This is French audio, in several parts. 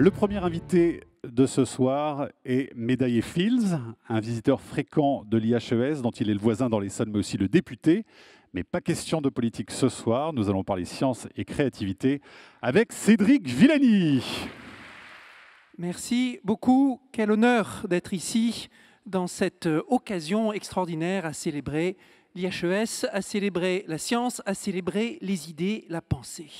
Le premier invité de ce soir est Médaillé Fields, un visiteur fréquent de l'IHES dont il est le voisin dans les salles mais aussi le député. Mais pas question de politique ce soir, nous allons parler science et créativité avec Cédric Villani. Merci beaucoup, quel honneur d'être ici dans cette euh, occasion extraordinaire à célébrer l'IHES, à célébrer la science, à célébrer les idées, la pensée.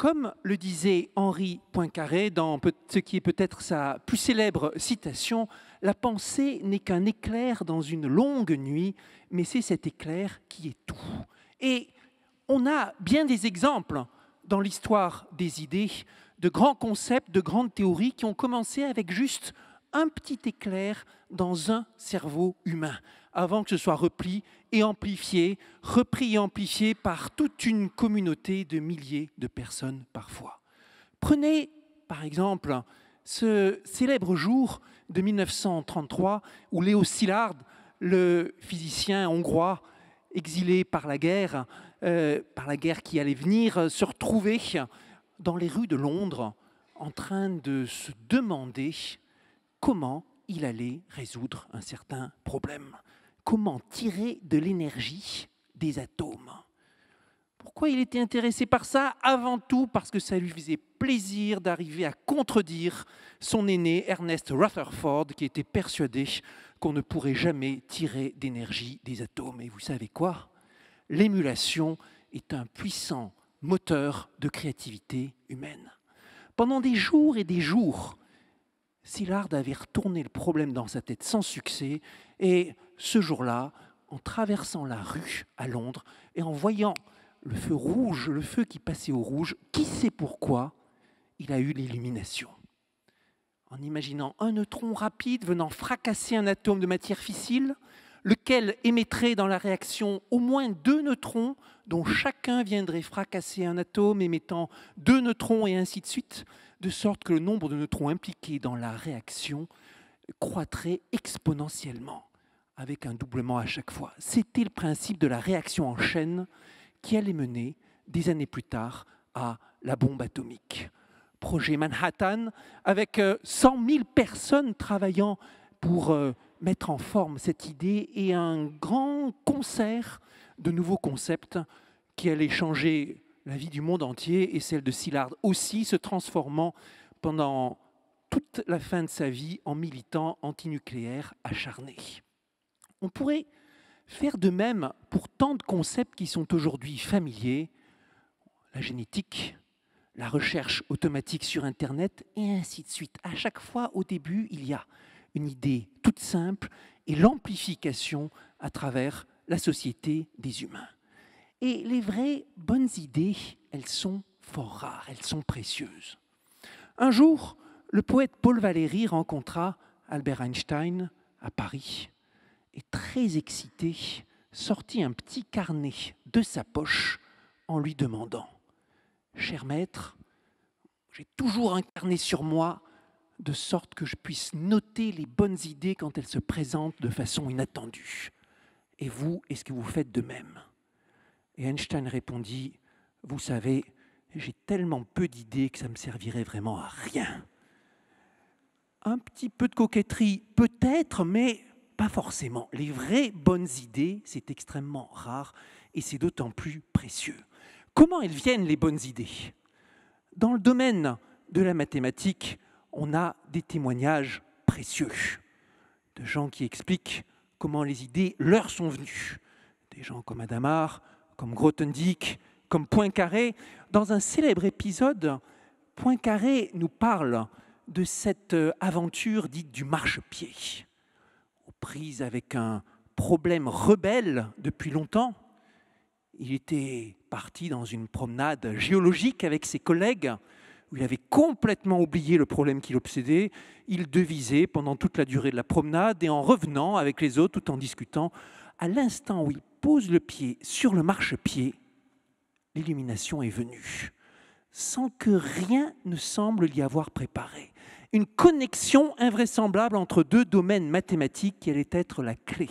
Comme le disait Henri Poincaré dans ce qui est peut-être sa plus célèbre citation, la pensée n'est qu'un éclair dans une longue nuit, mais c'est cet éclair qui est tout. Et on a bien des exemples dans l'histoire des idées, de grands concepts, de grandes théories qui ont commencé avec juste un petit éclair dans un cerveau humain avant que ce soit repli et amplifié, repris et amplifié par toute une communauté de milliers de personnes parfois. Prenez par exemple ce célèbre jour de 1933 où Léo Szilard, le physicien hongrois exilé par la guerre, euh, par la guerre qui allait venir, euh, se retrouvait dans les rues de Londres en train de se demander comment il allait résoudre un certain problème comment tirer de l'énergie des atomes. Pourquoi il était intéressé par ça Avant tout parce que ça lui faisait plaisir d'arriver à contredire son aîné Ernest Rutherford qui était persuadé qu'on ne pourrait jamais tirer d'énergie des atomes. Et vous savez quoi L'émulation est un puissant moteur de créativité humaine. Pendant des jours et des jours, Szilard avait retourné le problème dans sa tête sans succès et ce jour-là, en traversant la rue à Londres et en voyant le feu rouge, le feu qui passait au rouge, qui sait pourquoi il a eu l'illumination. En imaginant un neutron rapide venant fracasser un atome de matière fissile, lequel émettrait dans la réaction au moins deux neutrons, dont chacun viendrait fracasser un atome émettant deux neutrons et ainsi de suite, de sorte que le nombre de neutrons impliqués dans la réaction croîtrait exponentiellement avec un doublement à chaque fois. C'était le principe de la réaction en chaîne qui allait mener, des années plus tard, à la bombe atomique. Projet Manhattan, avec 100 euh, 000 personnes travaillant pour euh, mettre en forme cette idée et un grand concert de nouveaux concepts qui allait changer la vie du monde entier et celle de Szilard aussi, se transformant pendant toute la fin de sa vie en militant antinucléaire acharné. On pourrait faire de même pour tant de concepts qui sont aujourd'hui familiers, la génétique, la recherche automatique sur Internet, et ainsi de suite. À chaque fois, au début, il y a une idée toute simple et l'amplification à travers la société des humains. Et les vraies bonnes idées, elles sont fort rares, elles sont précieuses. Un jour, le poète Paul Valéry rencontra Albert Einstein à Paris et très excité, sortit un petit carnet de sa poche en lui demandant Cher maître, j'ai toujours un carnet sur moi, de sorte que je puisse noter les bonnes idées quand elles se présentent de façon inattendue. Et vous, est-ce que vous faites de même Et Einstein répondit Vous savez, j'ai tellement peu d'idées que ça me servirait vraiment à rien. Un petit peu de coquetterie, peut-être, mais pas forcément. Les vraies bonnes idées, c'est extrêmement rare et c'est d'autant plus précieux. Comment elles viennent, les bonnes idées Dans le domaine de la mathématique, on a des témoignages précieux de gens qui expliquent comment les idées leur sont venues. Des gens comme Adamar, comme Grothendieck, comme Poincaré. Dans un célèbre épisode, Poincaré nous parle de cette euh, aventure dite du marchepied prise avec un problème rebelle depuis longtemps. Il était parti dans une promenade géologique avec ses collègues où il avait complètement oublié le problème qui l'obsédait. Il devisait pendant toute la durée de la promenade et en revenant avec les autres tout en discutant. À l'instant où il pose le pied sur le marchepied, l'illumination est venue, sans que rien ne semble l'y avoir préparé une connexion invraisemblable entre deux domaines mathématiques qui allait être la clé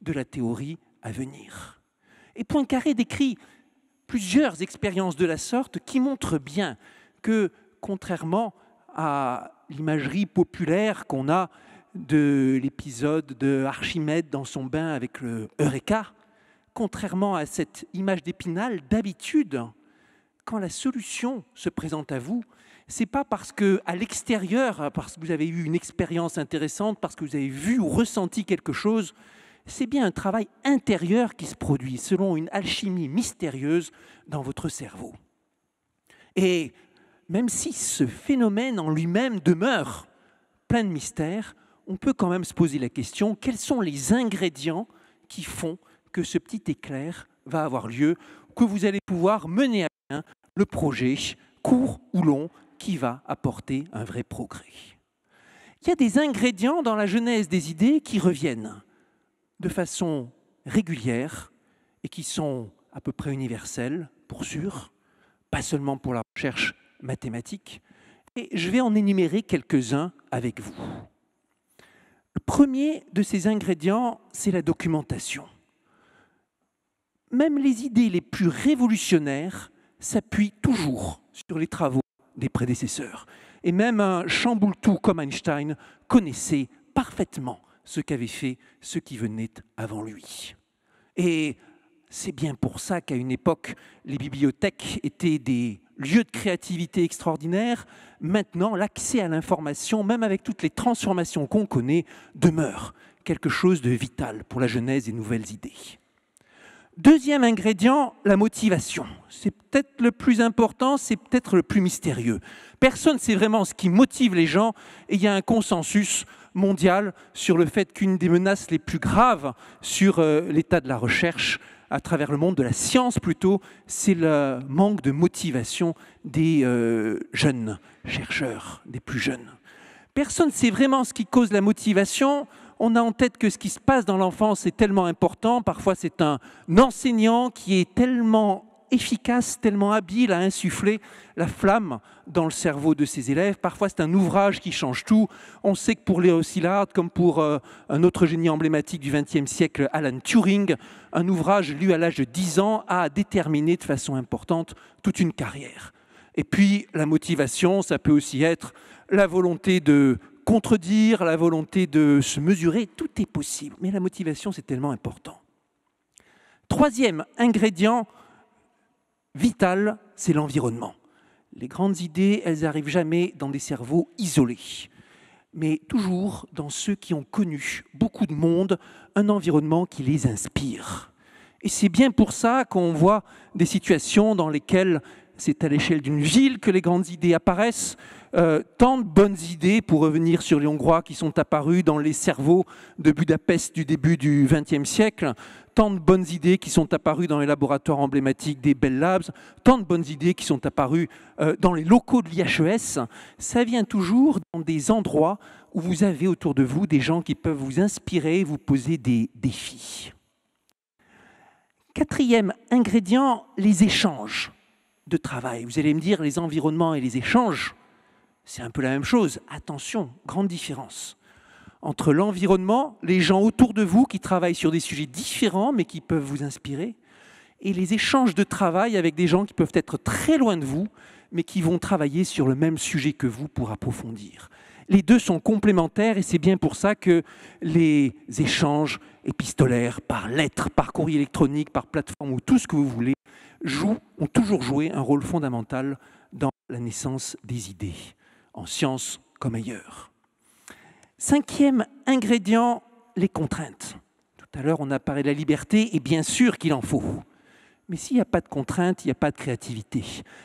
de la théorie à venir. Et Poincaré décrit plusieurs expériences de la sorte qui montrent bien que, contrairement à l'imagerie populaire qu'on a de l'épisode de Archimède dans son bain avec le Eureka, contrairement à cette image d'épinal, d'habitude, quand la solution se présente à vous, c'est pas parce que à l'extérieur, parce que vous avez eu une expérience intéressante, parce que vous avez vu ou ressenti quelque chose, c'est bien un travail intérieur qui se produit selon une alchimie mystérieuse dans votre cerveau. Et même si ce phénomène en lui-même demeure plein de mystères, on peut quand même se poser la question quels sont les ingrédients qui font que ce petit éclair va avoir lieu, que vous allez pouvoir mener à bien le projet, court ou long, qui va apporter un vrai progrès. Il y a des ingrédients dans la genèse des idées qui reviennent de façon régulière et qui sont à peu près universels, pour sûr, pas seulement pour la recherche mathématique, et je vais en énumérer quelques-uns avec vous. Le premier de ces ingrédients, c'est la documentation. Même les idées les plus révolutionnaires s'appuient toujours sur les travaux des prédécesseurs. Et même un chamboultou comme Einstein connaissait parfaitement ce qu'avaient fait ceux qui venaient avant lui. Et c'est bien pour ça qu'à une époque, les bibliothèques étaient des lieux de créativité extraordinaires. Maintenant, l'accès à l'information, même avec toutes les transformations qu'on connaît, demeure quelque chose de vital pour la genèse des nouvelles idées. Deuxième ingrédient, la motivation. C'est peut-être le plus important, c'est peut-être le plus mystérieux. Personne ne sait vraiment ce qui motive les gens et il y a un consensus mondial sur le fait qu'une des menaces les plus graves sur euh, l'état de la recherche à travers le monde de la science plutôt, c'est le manque de motivation des euh, jeunes chercheurs, des plus jeunes. Personne ne sait vraiment ce qui cause la motivation, on a en tête que ce qui se passe dans l'enfance est tellement important. Parfois, c'est un enseignant qui est tellement efficace, tellement habile à insuffler la flamme dans le cerveau de ses élèves. Parfois, c'est un ouvrage qui change tout. On sait que pour Léo Szilard, comme pour euh, un autre génie emblématique du XXe siècle, Alan Turing, un ouvrage lu à l'âge de 10 ans a déterminé de façon importante toute une carrière. Et puis, la motivation, ça peut aussi être la volonté de contredire, la volonté de se mesurer, tout est possible. Mais la motivation, c'est tellement important. Troisième ingrédient vital, c'est l'environnement. Les grandes idées, elles n'arrivent jamais dans des cerveaux isolés, mais toujours dans ceux qui ont connu beaucoup de monde, un environnement qui les inspire. Et c'est bien pour ça qu'on voit des situations dans lesquelles c'est à l'échelle d'une ville que les grandes idées apparaissent. Euh, tant de bonnes idées, pour revenir sur les Hongrois, qui sont apparues dans les cerveaux de Budapest du début du XXe siècle, tant de bonnes idées qui sont apparues dans les laboratoires emblématiques des Bell Labs, tant de bonnes idées qui sont apparues euh, dans les locaux de l'IHES. Ça vient toujours dans des endroits où vous avez autour de vous des gens qui peuvent vous inspirer, vous poser des défis. Quatrième ingrédient, les échanges de travail. Vous allez me dire, les environnements et les échanges, c'est un peu la même chose. Attention, grande différence entre l'environnement, les gens autour de vous qui travaillent sur des sujets différents mais qui peuvent vous inspirer, et les échanges de travail avec des gens qui peuvent être très loin de vous mais qui vont travailler sur le même sujet que vous pour approfondir. Les deux sont complémentaires et c'est bien pour ça que les échanges épistolaires par lettre, par courrier électronique, par plateforme ou tout ce que vous voulez ont toujours joué un rôle fondamental dans la naissance des idées, en science comme ailleurs. Cinquième ingrédient, les contraintes. Tout à l'heure, on a parlé de la liberté, et bien sûr qu'il en faut. Mais s'il n'y a pas de contraintes, il n'y a pas de créativité.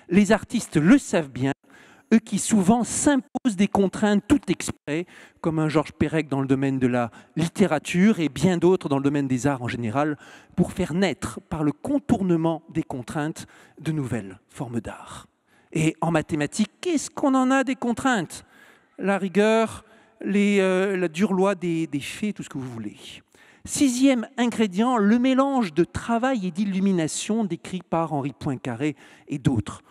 Les artistes le savent bien, eux qui souvent s'imposent des contraintes tout exprès, comme un Georges Perec dans le domaine de la littérature et bien d'autres dans le domaine des arts en général, pour faire naître, par le contournement des contraintes, de nouvelles formes d'art. Et en mathématiques, qu'est-ce qu'on en a des contraintes La rigueur, euh, la dure loi des, des faits, tout ce que vous voulez. Sixième ingrédient, le mélange de travail et d'illumination décrit par Henri Poincaré et d'autres.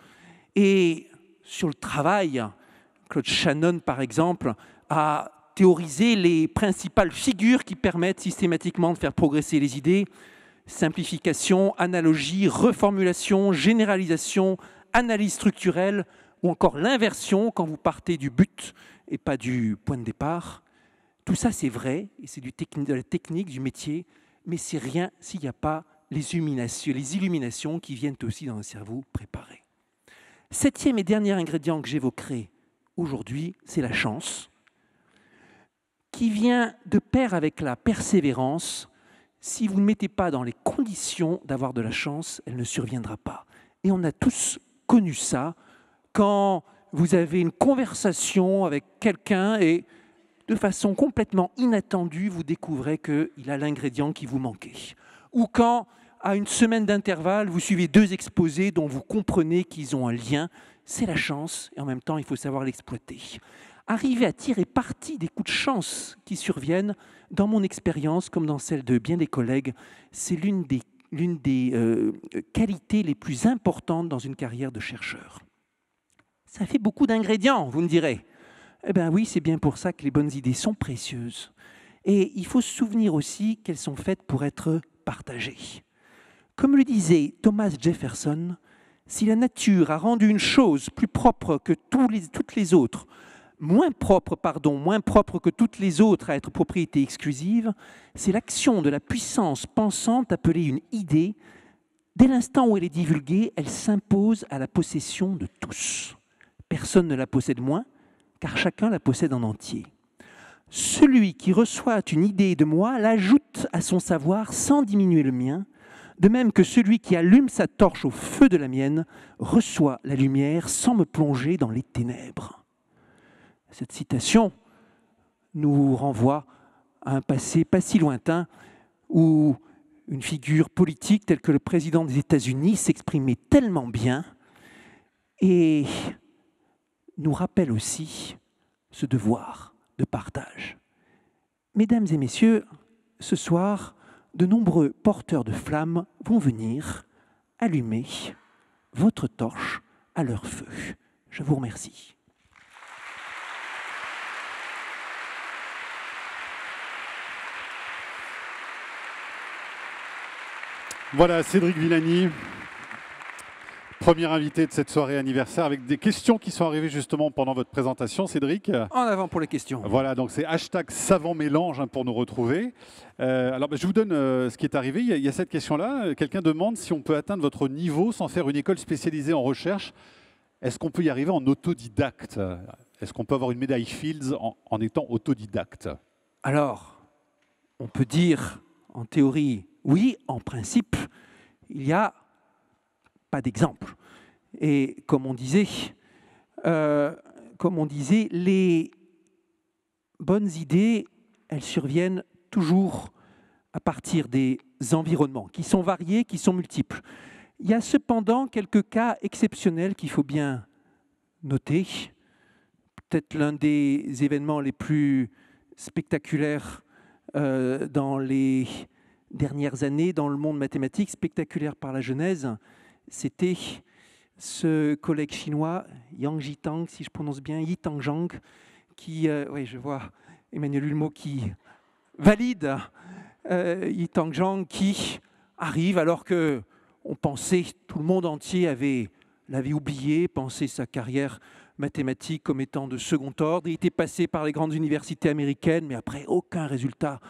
Et sur le travail. Claude Shannon, par exemple, a théorisé les principales figures qui permettent systématiquement de faire progresser les idées. Simplification, analogie, reformulation, généralisation, analyse structurelle ou encore l'inversion quand vous partez du but et pas du point de départ. Tout ça, c'est vrai, et c'est de la technique, du métier, mais c'est rien s'il n'y a pas les illuminations, les illuminations qui viennent aussi dans un cerveau préparé. Septième et dernier ingrédient que j'évoquerai aujourd'hui, c'est la chance, qui vient de pair avec la persévérance. Si vous ne mettez pas dans les conditions d'avoir de la chance, elle ne surviendra pas. Et on a tous connu ça quand vous avez une conversation avec quelqu'un et de façon complètement inattendue, vous découvrez qu'il a l'ingrédient qui vous manquait. Ou quand à une semaine d'intervalle, vous suivez deux exposés dont vous comprenez qu'ils ont un lien. C'est la chance et en même temps, il faut savoir l'exploiter. Arriver à tirer parti des coups de chance qui surviennent, dans mon expérience comme dans celle de bien des collègues, c'est l'une des, euh, qualités les plus importantes dans une carrière de chercheur. Ça fait beaucoup d'ingrédients, vous me direz. Eh bien oui, c'est bien pour ça que les bonnes idées sont précieuses. Et il faut se souvenir aussi qu'elles sont faites pour être partagées. Comme le disait Thomas Jefferson, si la nature a rendu une chose plus propre que toutes les autres, moins propre, pardon, moins propre que toutes les autres à être propriété exclusive, c'est l'action de la puissance pensante appelée une idée. Dès l'instant où elle est divulguée, elle s'impose à la possession de tous. Personne ne la possède moins, car chacun la possède en entier. Celui qui reçoit une idée de moi l'ajoute à son savoir sans diminuer le mien, de même que celui qui allume sa torche au feu de la mienne reçoit la lumière sans me plonger dans les ténèbres. Cette citation nous renvoie à un passé pas si lointain où une figure politique telle que le président des États-Unis s'exprimait tellement bien et nous rappelle aussi ce devoir de partage. Mesdames et messieurs, ce soir, de nombreux porteurs de flammes vont venir allumer votre torche à leur feu. Je vous remercie. Voilà, Cédric Villani, Premier invité de cette soirée anniversaire avec des questions qui sont arrivées justement pendant votre présentation, Cédric. En avant pour les questions. Voilà, donc c'est hashtag savant mélange hein, pour nous retrouver. Euh, alors bah, je vous donne euh, ce qui est arrivé. Il y a, cette question-là. Quelqu'un demande si on peut atteindre votre niveau sans faire une école spécialisée en recherche. Est-ce qu'on peut y arriver en autodidacte Est-ce qu'on peut avoir une médaille Fields en étant autodidacte Alors, on peut dire en théorie oui, en principe, il y a pas d'exemple. Et comme on disait, euh, comme on disait, les bonnes idées, elles surviennent toujours à partir des environnements, qui sont variés, qui sont multiples. Il y a cependant quelques cas exceptionnels qu'il faut bien noter. Peut-être l'un des événements les plus spectaculaires euh, dans les dernières années dans le monde mathématique, spectaculaire par la Genèse, c'était ce collègue chinois, Yang Jitang, si je prononce bien, Yi Zhang, qui, euh, oui, je vois Emmanuel Hulmo qui valide Yi euh, Yitang qui arrive alors que on pensait, tout le monde entier avait l'avait oublié, pensait sa carrière mathématique comme étant de second ordre. Il était passé par les grandes universités américaines, mais après aucun résultat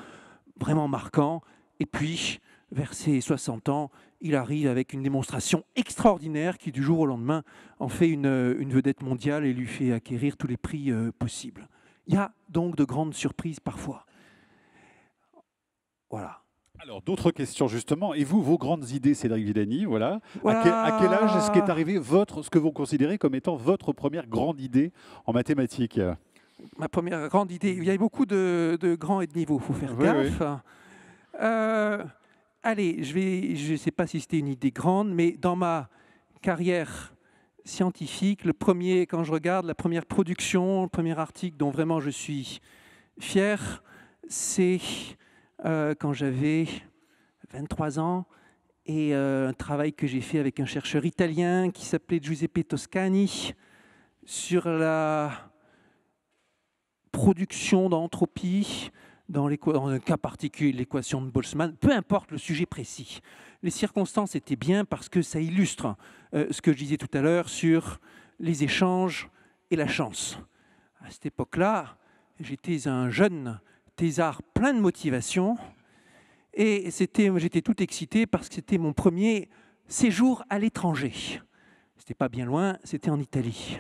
vraiment marquant. Et puis, vers ses 60 ans, il arrive avec une démonstration extraordinaire qui, du jour au lendemain, en fait une, euh, vedette mondiale et lui fait acquérir tous les prix euh, possibles. Il y a donc de grandes surprises parfois. Voilà. Alors, d'autres questions justement. Et vous, vos grandes idées, Cédric Villani, voilà. À, quel, âge est-ce arrivé votre, ce que vous considérez comme étant votre première grande idée en mathématiques Ma première grande idée. Il y a beaucoup de, grands et de niveaux, il faut faire gaffe. Euh, allez, je ne sais pas si c'était une idée grande, mais dans ma carrière scientifique, le premier, quand je regarde la première production, le premier article dont vraiment je suis fier, c'est euh, quand j'avais 23 ans et euh, un travail que j'ai fait avec un chercheur italien qui s'appelait Giuseppe Toscani sur la production d'entropie dans, un cas particulier, l'équation de Boltzmann, peu importe le sujet précis. Les circonstances étaient bien parce que ça illustre euh, ce que je disais tout à l'heure sur les échanges et la chance. À cette époque-là, j'étais un jeune thésard plein de motivation et j'étais tout excité parce que c'était mon premier séjour à l'étranger. C'était pas bien loin, c'était en Italie.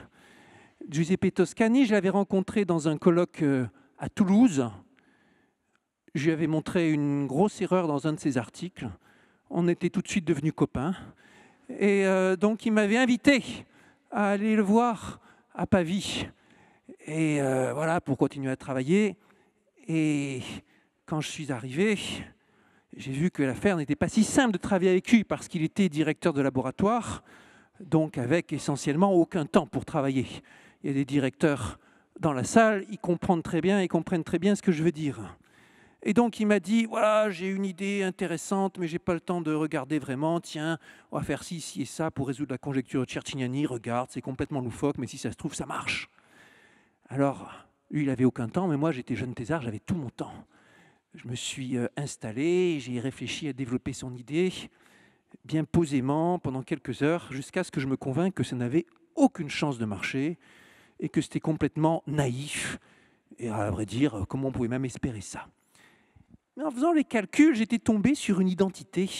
Giuseppe Toscani, je l'avais rencontré dans un colloque euh, à Toulouse je lui avais montré une grosse erreur dans un de ses articles. On était tout de suite devenus copains. Et euh, donc, il m'avait invité à aller le voir à Pavie. Et euh, voilà, pour continuer à travailler. Et quand je suis arrivé, j'ai vu que l'affaire n'était pas si simple de travailler avec lui parce qu'il était directeur de laboratoire, donc avec essentiellement aucun temps pour travailler. Il y a des directeurs dans la salle, ils très bien, ils comprennent très bien ce que je veux dire. Et donc il m'a dit, voilà, j'ai une idée intéressante, mais j'ai pas le temps de regarder vraiment. Tiens, on va faire ci, ci et ça pour résoudre la conjecture de Regarde, c'est complètement loufoque, mais si ça se trouve, ça marche. Alors, lui, il avait aucun temps, mais moi, j'étais jeune thésard, j'avais tout mon temps. Je me suis euh, installé, j'ai réfléchi à développer son idée, bien posément, pendant quelques heures, jusqu'à ce que je me convainque que ça n'avait aucune chance de marcher et que c'était complètement naïf. Et à vrai dire, euh, comment on pouvait même espérer ça mais en faisant les calculs, j'étais tombé sur une identité,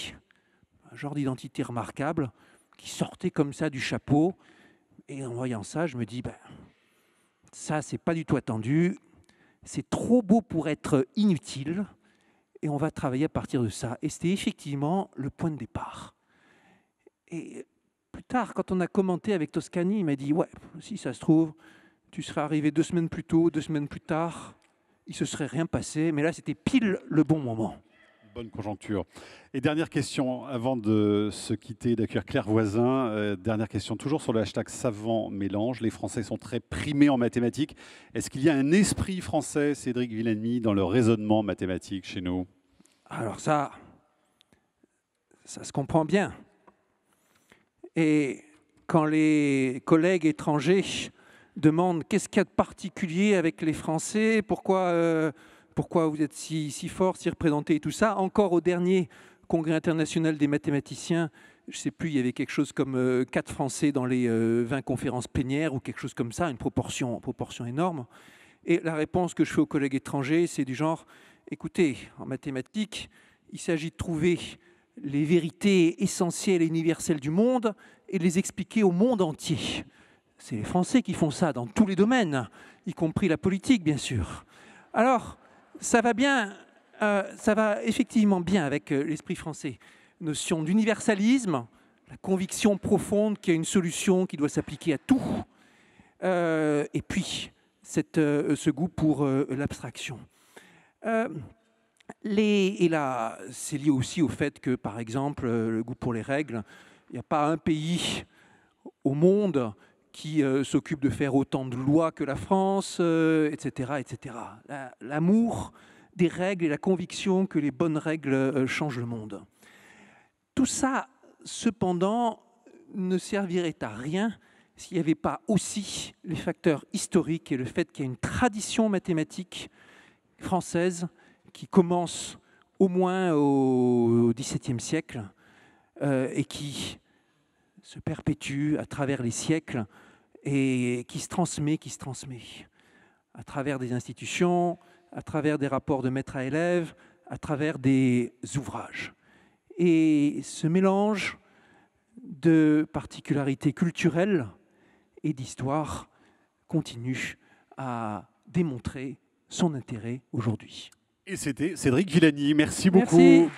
un genre d'identité remarquable, qui sortait comme ça du chapeau. Et en voyant ça, je me dis, ben, ça, c'est pas du tout attendu, c'est trop beau pour être inutile, et on va travailler à partir de ça. Et c'était effectivement le point de départ. Et plus tard, quand on a commenté avec Toscani, il m'a dit, ouais, si ça se trouve, tu seras arrivé deux semaines plus tôt, deux semaines plus tard il se serait rien passé, mais là, c'était pile le bon moment. Bonne conjoncture. Et dernière question, avant de se quitter, d'accueillir Claire Voisin, euh, dernière question, toujours sur le hashtag savant mélange. Les Français sont très primés en mathématiques. Est-ce qu'il y a un esprit français, Cédric Villani, dans le raisonnement mathématique chez nous Alors ça, ça se comprend bien. Et quand les collègues étrangers demande qu'est-ce qu'il y a de particulier avec les Français, pourquoi, euh, pourquoi vous êtes si, si fort, si représenté et tout ça. Encore au dernier congrès international des mathématiciens, je ne sais plus, il y avait quelque chose comme euh, quatre 4 Français dans les 20 euh, conférences plénières ou quelque chose comme ça, une proportion, proportion énorme. Et la réponse que je fais aux collègues étrangers, c'est du genre, écoutez, en mathématiques, il s'agit de trouver les vérités essentielles et universelles du monde et de les expliquer au monde entier. C'est les Français qui font ça dans tous les domaines, y compris la politique, bien sûr. Alors, ça va bien, euh, ça va effectivement bien avec euh, l'esprit français. Notion d'universalisme, la conviction profonde qu'il y a une solution qui doit s'appliquer à tout, euh, et puis ce goût pour l'abstraction. et là, c'est lié aussi au fait que, par exemple, le goût pour les règles, il n'y a pas un pays au monde qui euh, s'occupe de faire autant de lois que la France, etc. Euh, etc. L'amour des règles et la conviction que les bonnes règles euh, changent le monde. Tout ça, cependant, ne servirait à rien s'il n'y avait pas aussi les facteurs historiques et le fait qu'il y a une tradition mathématique française qui commence au moins au XVIIe siècle et qui se perpétue à travers les siècles et qui se transmet, qui se transmet à travers des institutions, à travers des rapports de maître à élève, à travers des ouvrages. Et ce mélange de particularités culturelles et d'histoire continue à démontrer son intérêt aujourd'hui. Et c'était Cédric Villani. Merci beaucoup.